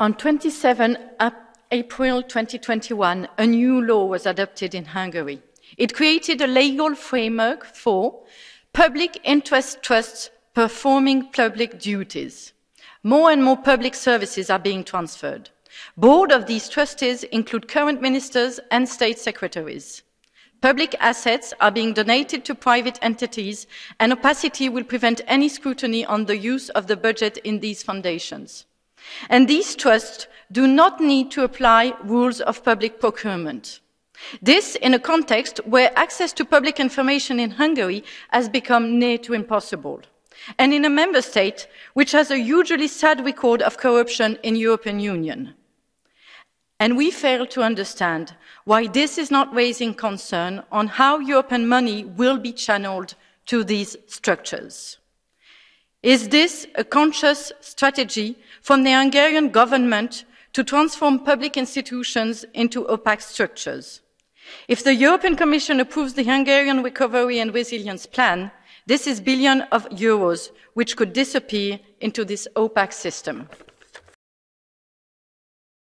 On 27 April 2021, a new law was adopted in Hungary. It created a legal framework for public interest trusts performing public duties. More and more public services are being transferred. Board of these trustees include current ministers and state secretaries. Public assets are being donated to private entities and opacity will prevent any scrutiny on the use of the budget in these foundations. And these trusts do not need to apply rules of public procurement. This in a context where access to public information in Hungary has become near to impossible. And in a member state which has a hugely sad record of corruption in European Union. And we fail to understand why this is not raising concern on how European money will be channeled to these structures. Is this a conscious strategy from the Hungarian government to transform public institutions into opaque structures? If the European Commission approves the Hungarian Recovery and Resilience Plan, this is billions of euros which could disappear into this opaque system.